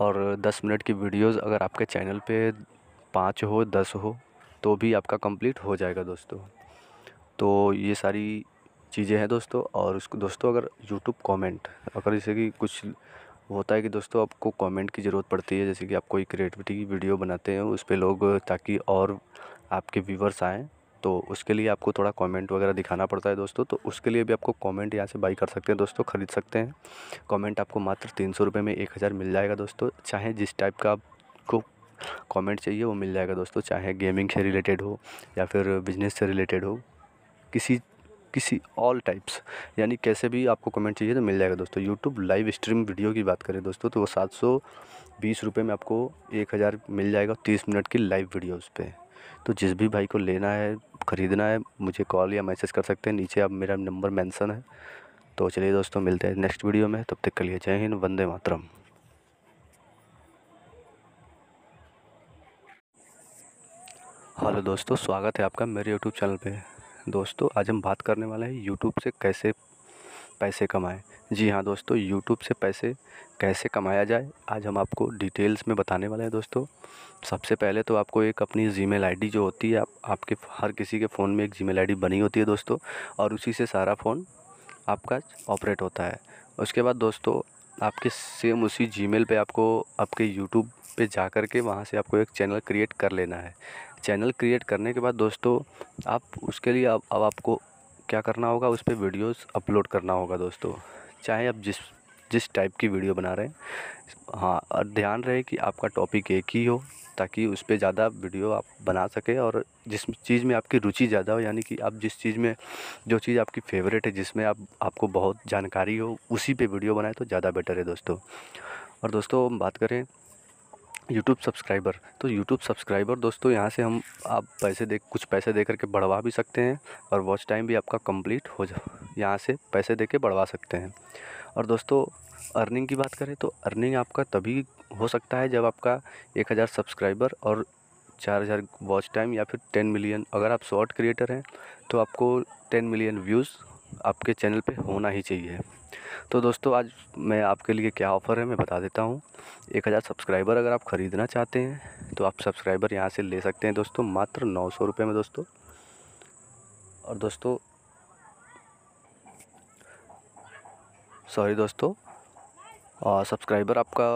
और दस मिनट की वीडियोस अगर आपके चैनल पे पाँच हो दस हो तो भी आपका कंप्लीट हो जाएगा दोस्तों तो ये सारी चीज़ें हैं दोस्तों और उसको दोस्तों अगर यूट्यूब कमेंट अगर जैसे कि कुछ होता है कि दोस्तों आपको कमेंट की ज़रूरत पड़ती है जैसे कि आप कोई क्रिएटिविटी की वीडियो बनाते हैं उस पर लोग ताकि और आपके व्यूवर्स आएँ तो उसके लिए आपको थोड़ा कमेंट वगैरह दिखाना पड़ता है दोस्तों तो उसके लिए भी आपको कमेंट यहाँ से बाई कर सकते हैं दोस्तों ख़रीद सकते हैं कमेंट आपको मात्र तीन सौ रुपये में एक हज़ार मिल जाएगा दोस्तों चाहे जिस टाइप का आपको कमेंट चाहिए वो मिल जाएगा दोस्तों चाहे गेमिंग से रिलेटेड हो या फिर बिजनेस से रिलेटेड हो किसी किसी ऑल टाइप्स यानी कैसे भी आपको कमेंट चाहिए तो मिल जाएगा दोस्तों यूट्यूब लाइव स्ट्रीम वीडियो की बात करें दोस्तों तो वो सात सौ बीस रुपये में आपको एक हज़ार मिल जाएगा तीस मिनट की लाइव वीडियोज़ पर तो जिस भी भाई को लेना है ख़रीदना है मुझे कॉल या मैसेज कर सकते हैं नीचे अब मेरा नंबर मैंसन है तो चलिए दोस्तों मिलते हैं नेक्स्ट वीडियो में तब तक के लिए जय हिंद वंदे मातरम हेलो दोस्तों स्वागत है आपका मेरे यूट्यूब चैनल पे दोस्तों आज हम बात करने वाले हैं यूट्यूब से कैसे पैसे कमाएं जी हाँ दोस्तों यूट्यूब से पैसे कैसे कमाया जाए आज हम आपको डिटेल्स में बताने वाले हैं दोस्तों सबसे पहले तो आपको एक अपनी जी मेल जो होती है आप आपके हर किसी के फ़ोन में एक जी मेल बनी होती है दोस्तों और उसी से सारा फ़ोन आपका ऑपरेट होता है उसके बाद दोस्तों आपके सेम उसी जी मेल आपको आपके यूट्यूब पर जा कर के वहाँ से आपको एक चैनल क्रिएट कर लेना है चैनल क्रिएट करने के बाद दोस्तों आप उसके लिए अब अब आपको क्या करना होगा उस पर वीडियोस अपलोड करना होगा दोस्तों चाहे आप जिस जिस टाइप की वीडियो बना रहे हैं हाँ और ध्यान रहे कि आपका टॉपिक एक ही हो ताकि उस पर ज़्यादा वीडियो आप बना सकें और जिस चीज़ में आपकी रुचि ज़्यादा हो यानी कि आप जिस चीज़ में जो चीज़ आपकी फेवरेट है जिसमें आप आपको बहुत जानकारी हो उसी पे वीडियो बनाए तो ज़्यादा बेटर है दोस्तों और दोस्तों बात करें यूट्यूब सब्सक्राइबर तो यूट्यूब सब्सक्राइबर दोस्तों यहाँ से हम आप पैसे दे कुछ पैसे दे करके बढ़वा भी सकते हैं और वॉच टाइम भी आपका कंप्लीट हो जा यहाँ से पैसे दे के बढ़वा सकते हैं और दोस्तों अर्निंग की बात करें तो अर्निंग आपका तभी हो सकता है जब आपका एक हज़ार सब्सक्राइबर और चार हज़ार वॉच टाइम या फिर टेन मिलियन अगर आप शॉर्ट क्रिएटर हैं तो आपको टेन मिलियन व्यूज़ आपके चैनल पे होना ही चाहिए तो दोस्तों आज मैं आपके लिए क्या ऑफ़र है मैं बता देता हूँ एक हज़ार सब्सक्राइबर अगर आप ख़रीदना चाहते हैं तो आप सब्सक्राइबर यहाँ से ले सकते हैं दोस्तों मात्र नौ सौ रुपये में दोस्तों और दोस्तों सॉरी दोस्तों सब्सक्राइबर आपका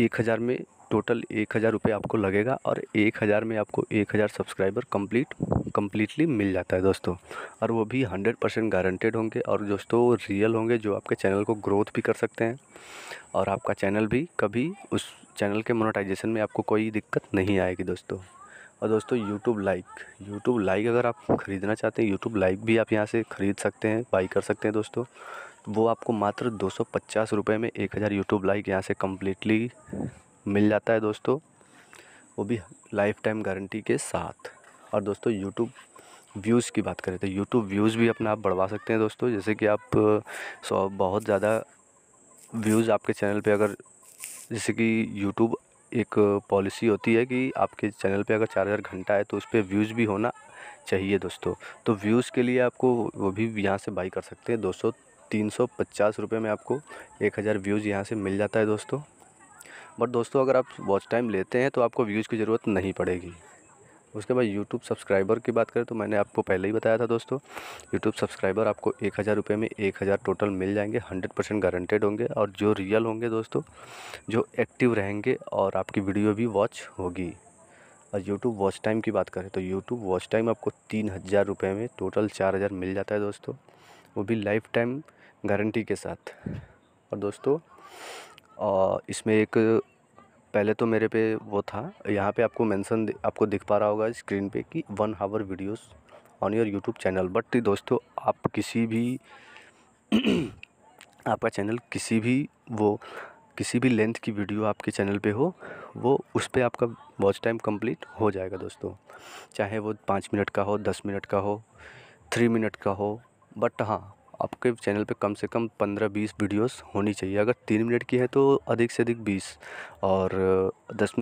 एक हज़ार में टोटल एक हज़ार रुपये आपको लगेगा और एक हज़ार में आपको एक हज़ार सब्सक्राइबर कंप्लीट कम्प्लीटली मिल जाता है दोस्तों और वो भी हंड्रेड परसेंट गारंटेड होंगे और दोस्तों रियल होंगे जो आपके चैनल को ग्रोथ भी कर सकते हैं और आपका चैनल भी कभी उस चैनल के मोनोटाइजेशन में आपको कोई दिक्कत नहीं आएगी दोस्तों और दोस्तों यूट्यूब लाइक यूट्यूब लाइक अगर आप ख़रीदना चाहते हैं यूट्यूब लाइक भी आप यहाँ से ख़रीद सकते हैं बाई कर सकते हैं दोस्तों वो आपको मात्र दो सौ पचास रुपये में एक हज़ार यूट्यूब लाइक यहाँ से कम्प्लीटली मिल जाता है दोस्तों वो भी लाइफ टाइम गारंटी के साथ और दोस्तों यूट्यूब व्यूज़ की बात करें तो यूट्यूब व्यूज़ भी अपना आप बढ़वा सकते हैं दोस्तों जैसे कि आप सौ बहुत ज़्यादा व्यूज़ आपके चैनल पे अगर जैसे कि यूट्यूब एक पॉलिसी होती है कि आपके चैनल पे अगर चार हज़ार घंटा है तो उस पर व्यूज़ भी होना चाहिए दोस्तों तो व्यूज़ के लिए आपको वो भी यहाँ से बाई कर सकते हैं दो सौ तीन सौ पचास रुपये में आपको एक हज़ार व्यूज़ यहाँ से मिल जाता है दोस्तों बट दोस्तों अगर आप वॉच टाइम लेते हैं तो आपको व्यूज़ की ज़रूरत नहीं पड़ेगी उसके बाद यूट्यूब सब्सक्राइबर की बात करें तो मैंने आपको पहले ही बताया था दोस्तों यूट्यूब सब्सक्राइबर आपको एक हज़ार रुपये में एक हज़ार टोटल मिल जाएंगे हंड्रेड परसेंट गारंटेड होंगे और जो रियल होंगे दोस्तों जो एक्टिव रहेंगे और आपकी वीडियो भी वॉच होगी और यूट्यूब वॉच टाइम की बात करें तो यूट्यूब वॉच टाइम आपको तीन हज़ार रुपये में टोटल चार हज़ार मिल जाता है दोस्तों वो भी लाइफ टाइम गारंटी के साथ और दोस्तों इसमें एक पहले तो मेरे पे वो था यहाँ पे आपको मेंशन आपको दिख पा रहा होगा स्क्रीन पे कि one hour videos on your YouTube channel but दोस्तों आप किसी भी आपका चैनल किसी भी वो किसी भी लेंथ की वीडियो आपके चैनल पे हो वो उस पर आपका वॉच टाइम कंप्लीट हो जाएगा दोस्तों चाहे वो पाँच मिनट का हो दस मिनट का हो थ्री मिनट का हो बट हाँ आपके चैनल पे कम से कम पंद्रह बीस वीडियोस होनी चाहिए अगर तीन मिनट की है तो अधिक से अधिक बीस और दस